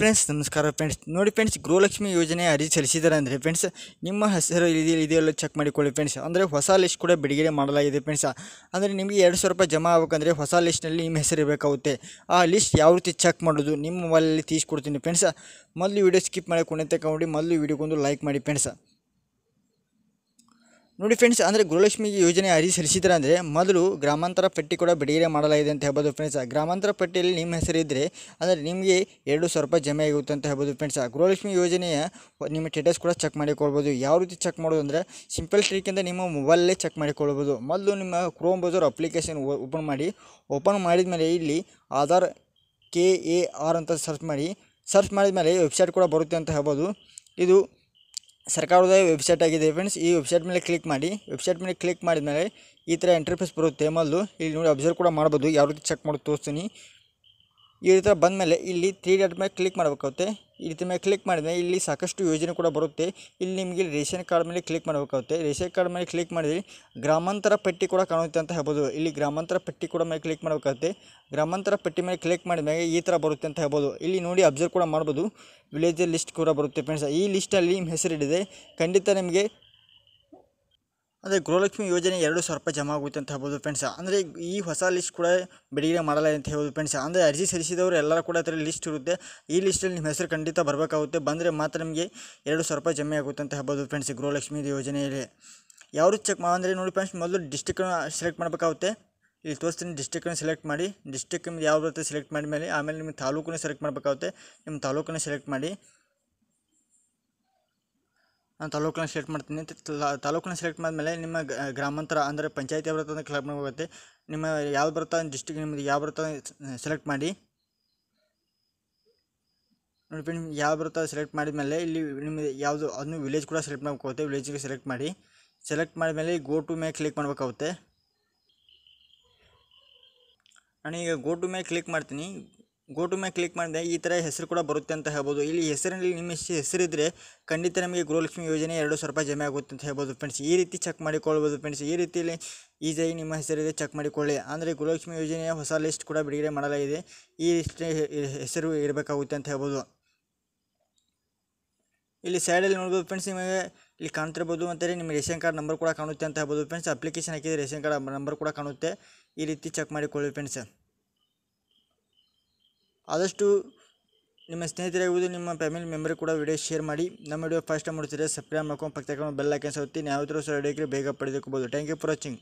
friends ನಮಸ್ಕಾರ friends ನೋಡಿ friends Gruhalakshmi ಯೋಜನೆ ಅರ್ಜಿ ಸಲ್ಲಿಸಿದ್ದಾರೆ ಅಂದರೆ ಫ್ರೆಂಡ್ಸ್ ನಿಮ್ಮ ಹೆಸರು ಇದೆಯಲ್ಲ ಚೆಕ್ ಮಾಡಿಕೊಳ್ಳಿ ಫ್ರೆಂಡ್ಸ್ ಅಂದರೆ ಹೊಸ ಲಿಸ್ಟ್ ಕೂಡ ಬಿಡುಗಡೆ ಮಾಡಲಾಗಿದೆ ಫ್ರೆಂಡ್ಸ್ ಅಂದರೆ ನಿಮಗೆ ಎರಡು ಸಾವಿರ ರೂಪಾಯಿ ಜಮಾ ಆಗಬೇಕಂದ್ರೆ ಹೊಸ ಲಿಸ್ಟ್ನಲ್ಲಿ ನಿಮ್ಮ ಹೆಸರು ಇರಬೇಕಾಗುತ್ತೆ ಆ ಲಿಸ್ಟ್ ಯಾವ ರೀತಿ ಚೆಕ್ ಮಾಡೋದು ನಿಮ್ಮ ಮೊಬೈಲಲ್ಲಿ ತೀಸ್ಕೊಡ್ತೀನಿ ಫ್ರೆಂಡ್ಸ್ ಮೊದಲು ವೀಡಿಯೋ ಸ್ಕಿಪ್ ಮಾಡಿ ಕೊನೆ ತಗೊಂಡು ಮೊದಲು ವೀಡಿಯೋಗೊಂದು ಲೈಕ್ ಮಾಡಿ ಫ್ರೆಂಡ್ಸ್ ನೋಡಿ ಫ್ರೆಂಡ್ಸ್ ಅಂದರೆ ಗೃಹಲಕ್ಷ್ಮಿ ಯೋಜನೆ ಅರ್ಜಿ ಸಲ್ಲಿಸಿದ್ರೆ ಅಂದರೆ ಮೊದಲು ಗ್ರಾಮಾಂತರ ಪಟ್ಟಿ ಕೂಡ ಬಿಡುಗಡೆ ಮಾಡಲಾಗಿದೆ ಅಂತ ಹೇಳ್ಬೋದು ಫ್ರೆಂಡ್ಸ್ ಗ್ರಾಮಾಂತರ ಪಟ್ಟಿಯಲ್ಲಿ ನಿಮ್ಮ ಹೆಸರಿದ್ದರೆ ಅಂದರೆ ನಿಮಗೆ ಎರಡು ಸಾವಿರ ರೂಪಾಯಿ ಜಮೆ ಆಗುತ್ತೆ ಅಂತ ಹೇಳ್ಬೋದು ಫ್ರೆಂಡ್ಸ್ ಗೃಹಲಕ್ಷ್ಮಿ ಯೋಜನೆಯ ನಿಮ್ಮ ಸ್ಟೇಟಸ್ ಕೂಡ ಚೆಕ್ ಮಾಡಿಕೊಳ್ಬೋದು ಯಾವ ರೀತಿ ಚೆಕ್ ಮಾಡೋದು ಅಂದರೆ ಸಿಂಪಲ್ ಟ್ರೀಕಿಂದ ನಿಮ್ಮ ಮೊಬೈಲಲ್ಲೇ ಚೆಕ್ ಮಾಡಿಕೊಳ್ಬೋದು ಮೊದಲು ನಿಮ್ಮ ಕ್ರೋಮ್ ಬ್ರೌಸರ್ ಅಪ್ಲಿಕೇಶನ್ ಓಪನ್ ಮಾಡಿ ಓಪನ್ ಮಾಡಿದ ಮೇಲೆ ಇಲ್ಲಿ ಆಧಾರ್ ಕೆ ಎ ಆರ್ ಅಂತ ಸರ್ಚ್ ಮಾಡಿ ಸರ್ಚ್ ಮಾಡಿದ ಮೇಲೆ ವೆಬ್ಸೈಟ್ ಕೂಡ ಬರುತ್ತೆ ಅಂತ ಹೇಳ್ಬೋದು ಇದು ಸರ್ಕಾರದ ವೆಬ್ಸೈಟ್ ಆಗಿದೆ ಫ್ರೆಂಡ್ಸ್ ಈ ವೆಬ್ಸೈಟ್ ಮೇಲೆ ಕ್ಲಿಕ್ ಮಾಡಿ ವೆಬ್ಸೈಟ್ ಮೇಲೆ ಕ್ಲಿಕ್ ಮಾಡಿದ ಮೇಲೆ ಈ ಥರ ಇಂಟರ್ಫೇಸ್ ಬರುತ್ತೆ ಮೊದಲು ಇಲ್ಲಿ ನೋಡಿ ಅಬ್ಸರ್ವ್ ಕೂಡ ಮಾಡ್ಬೋದು ಯಾವ ರೀತಿ ಚೆಕ್ ಮಾಡಿ ತೋರಿಸ್ತೀನಿ ಈ ರೀತಿ ಬಂದಮೇಲೆ ಇಲ್ಲಿ ತ್ರೀ ಡಾಟ್ ಮೇಲೆ ಕ್ಲಿಕ್ ಮಾಡಬೇಕಾಗುತ್ತೆ ಈ ರೀತಿ ಮೇಲೆ ಕ್ಲಿಕ್ ಮಾಡಿದರೆ ಇಲ್ಲಿ ಸಾಕಷ್ಟು ಯೋಜನೆ ಕೂಡ ಬರುತ್ತೆ ಇಲ್ಲಿ ನಿಮಗೆ ರೇಷನ್ ಕಾರ್ಡ್ ಮೇಲೆ ಕ್ಲಿಕ್ ಮಾಡಬೇಕಾಗುತ್ತೆ ರೇಷನ್ ಕಾರ್ಡ್ ಮೇಲೆ ಕ್ಲಿಕ್ ಮಾಡಿದರೆ ಗ್ರಾಮಾಂತರ ಪಟ್ಟಿ ಕೂಡ ಕಾಣುತ್ತೆ ಅಂತ ಹೇಳ್ಬೋದು ಇಲ್ಲಿ ಗ್ರಾಮಾಂತರ ಪಟ್ಟಿ ಕೂಡ ಮೇಲೆ ಕ್ಲಿಕ್ ಮಾಡಬೇಕಾಗುತ್ತೆ ಗ್ರಾಮಾಂತರ ಪಟ್ಟಿ ಮೇಲೆ ಕ್ಲಿಕ್ ಮಾಡಿದ ಮೇಲೆ ಈ ಥರ ಬರುತ್ತೆ ಅಂತ ಹೇಳ್ಬೋದು ಇಲ್ಲಿ ನೋಡಿ ಅಬ್ಸರ್ವ್ ಕೂಡ ಮಾಡ್ಬೋದು ವಿಲೇಜ್ ಲಿಸ್ಟ್ ಕೂಡ ಬರುತ್ತೆ ಫ್ರೆಂಡ್ಸ್ ಈ ಲಿಸ್ಟಲ್ಲಿ ನಿಮ್ಮ ಹೆಸರಿಡಿದೆ ಖಂಡಿತ ನಿಮಗೆ ಅಂದರೆ ಗೃಹಲಕ್ಷ್ಮಿ ಯೋಜನೆ ಎರಡು ಸಾವಿರ ರೂಪಾಯಿ ಜಮಾ ಆಗುತ್ತೆ ಅಂತ ಹೇಳ್ಬೋದು ಫ್ರೆಂಡ್ಸ್ ಅಂದರೆ ಈ ಹೊಸ ಲಿಸ್ಟ್ ಕೂಡ ಬಿಡುಗಡೆ ಮಾಡಲ್ಲ ಅಂತ ಹೇಳ್ಬೋದು ಫ್ರೆಂಡ್ಸ್ ಅಂದರೆ ಅರ್ಜಿ ಸಲ್ಲಿಸಿದವರು ಎಲ್ಲರೂ ಕೂಡ ಅದರಲ್ಲಿ ಲಿಸ್ಟ್ ಇರುತ್ತೆ ಈ ಲಿಸ್ಟಲ್ಲಿ ನಿಮ್ಮ ಹೆಸರು ಖಂಡಿತ ಬರಬೇಕಾಗುತ್ತೆ ಬಂದರೆ ಮಾತ್ರ ನಿಮಗೆ ಎರಡು ಸಾವಿರ ರೂಪಾಯಿ ಜಮೆ ಆಗುತ್ತೆ ಅಂತ ಹೇಳ್ಬೋದು ಫ್ರೆಂಡ್ಸ್ ಗೃಹಲಕ್ಷ್ಮಿ ಯೋಜನೆಯಲ್ಲಿ ಯಾರು ಚೆಕ್ ಅಂದರೆ ನೋಡಿ ಫ್ರೆಂಡ್ಸ್ ಮೊದಲು ಡಿಸ್ಟಿಕ್ನ ಸೆಲೆಕ್ಟ್ ಮಾಡಬೇಕಾಗುತ್ತೆ ಇಲ್ಲಿ ತೋರಿಸ್ತೀನಿ ಡಿಸ್ಟಿಕ್ನ ಸೆಲೆಕ್ಟ್ ಮಾಡಿ ಡಿಸ್ಟಿಕ್ ನಿಮ್ಗೆ ಯಾವ ಬರುತ್ತೆ ಸೆಲೆಕ್ಟ್ ಮಾಡಿದ ಮೇಲೆ ಆಮೇಲೆ ನಿಮ್ಮ ತಾಲೂಕನ್ನು ಸೆಲೆಕ್ಟ್ ಮಾಡಬೇಕಾಗುತ್ತೆ ನಿಮ್ಮ ತಾಲೂಕನ್ನು ಸೆಲೆಕ್ಟ್ ಮಾಡಿ ನಾನು ತಾಲೂಕನ್ನ ಸೆಲೆಕ್ಟ್ ಮಾಡ್ತೀನಿ ತಾಲೂಕನ್ನ ಸೆಲೆಕ್ಟ್ ಮಾಡಿದ್ಮೇಲೆ ನಿಮ್ಮ ಗ್ರಾಮಾಂತರ ಅಂದರೆ ಪಂಚಾಯತಿ ಯಾವ ಬರುತ್ತೆ ಅಂತ ಕ್ಲಬ್ ಮಾಡಬೇಕಾಗುತ್ತೆ ನಿಮ್ಮ ಯಾವ್ದು ಬರುತ್ತೆ ಡಿಸ್ಟಿಕ್ ನಿಮ್ಮದು ಯಾವ ಬರುತ್ತೆ ಸೆಲೆಕ್ಟ್ ಮಾಡಿ ನೋಡಿ ಫ್ರೆಂಡ್ ಯಾವ ಬರುತ್ತೆ ಸೆಲೆಕ್ಟ್ ಮಾಡಿದ್ಮೇಲೆ ಇಲ್ಲಿ ನಿಮ್ಮದು ಯಾವುದು ಅದನ್ನು ವಿಲೇಜ್ ಕೂಡ ಸೆಲೆಕ್ಟ್ ಮಾಡ್ಕೋತೆ ವಿಲೇಜ್ಗೆ ಸೆಲೆಕ್ಟ್ ಮಾಡಿ ಸೆಲೆಕ್ಟ್ ಮಾಡಿದ್ಮೇಲೆ ಗೋ ಟು ಮೇ ಕ್ಲಿಕ್ ಮಾಡಬೇಕಾಗುತ್ತೆ ನಾನೀಗ ಗೋ ಟು ಮೇ ಕ್ಲಿಕ್ ಮಾಡ್ತೀನಿ ಗೋ ಟು ಮೇಲೆ ಕ್ಲಿಕ್ ಮಾಡಿದ್ರೆ ಈ ಥರ ಹೆಸರು ಕೂಡ ಬರುತ್ತೆ ಅಂತ ಹೇಳ್ಬೋದು ಇಲ್ಲಿ ಹೆಸರಿನಲ್ಲಿ ನಿಮ್ಮ ಹೆಸರಿದ್ದರೆ ಖಂಡಿತ ನಮಗೆ ಗೃಹಲಕ್ಷ್ಮಿ ಯೋಜನೆ ಎರಡು ಸಾವಿರ ರೂಪಾಯಿ ಜಮೆ ಆಗುತ್ತೆ ಅಂತ ಹೇಳ್ಬೋದು ಫ್ರೆಂಡ್ಸ್ ಈ ರೀತಿ ಚೆಕ್ ಮಾಡಿಕೊಳ್ಬೋದು ಫ್ರೆಂಡ್ಸ್ ಈ ರೀತಿಯಲ್ಲಿ ಈಸಿಯಾಗಿ ನಿಮ್ಮ ಹೆಸರಿದೆ ಚೆಕ್ ಮಾಡಿಕೊಳ್ಳಿ ಅಂದರೆ ಗೃಹಲಕ್ಷ್ಮಿ ಯೋಜನೆಯ ಹೊಸ ಲಿಸ್ಟ್ ಕೂಡ ಬಿಡುಗಡೆ ಮಾಡಲಾಗಿದೆ ಈ ಲಿಸ್ಟ್ ಹೆಸರು ಇರಬೇಕಾಗುತ್ತೆ ಅಂತ ಹೇಳ್ಬೋದು ಇಲ್ಲಿ ಸೈಡಲ್ಲಿ ನೋಡ್ಬೋದು ಫ್ರೆಂಡ್ಸ್ ನಿಮಗೆ ಇಲ್ಲಿ ಕಾಣ್ತಿರ್ಬೋದು ಅಂತೇಳಿ ನಿಮ್ಮ ರೇಷನ್ ಕಾರ್ಡ್ ನಂಬರ್ ಕೂಡ ಕಾಣುತ್ತೆ ಅಂತ ಹೇಳ್ಬೋದು ಫ್ರೆಂಡ್ಸ್ ಅಪ್ಲಿಕೇಶನ್ ಹಾಕಿದರೆ ರೇಷನ್ ಕಾರ್ಡ್ ನಂಬರ್ ಕೂಡ ಕಾಣುತ್ತೆ ಈ ರೀತಿ ಚೆಕ್ ಮಾಡಿಕೊಳ್ಳಿ ಫ್ರೆಂಡ್ಸ್ ಆದಷ್ಟು ನಿಮ್ಮ ಸ್ನೇಹಿತರಾಗುವುದು ನಿಮ್ಮ ಫ್ಯಾಮಿಲಿ ಮೆಂಬರ್ ಕೂಡ ವಿಡಿಯೋ ಶೇರ್ ಮಾಡಿ ನಮ್ಮ ವಿಡಿಯೋ ಫಸ್ಟ್ ಟೈಮ್ ನೋಡ್ತಿದ್ರೆ ಸಬ್ಸ್ಕ್ರೈಬ್ ಮಾಡ್ಕೊಂಡು ಬೆಲ್ಲ ಬೆಲ್ ಹಾಕಿ ಒತ್ತಿ ಯಾವ ಥರ ಬೇಗ ಪಡೆದುಕೋಬೋದು ಥ್ಯಾಂಕ್ ಯು ಫಾರ್ ವಾಚಿಂಗ್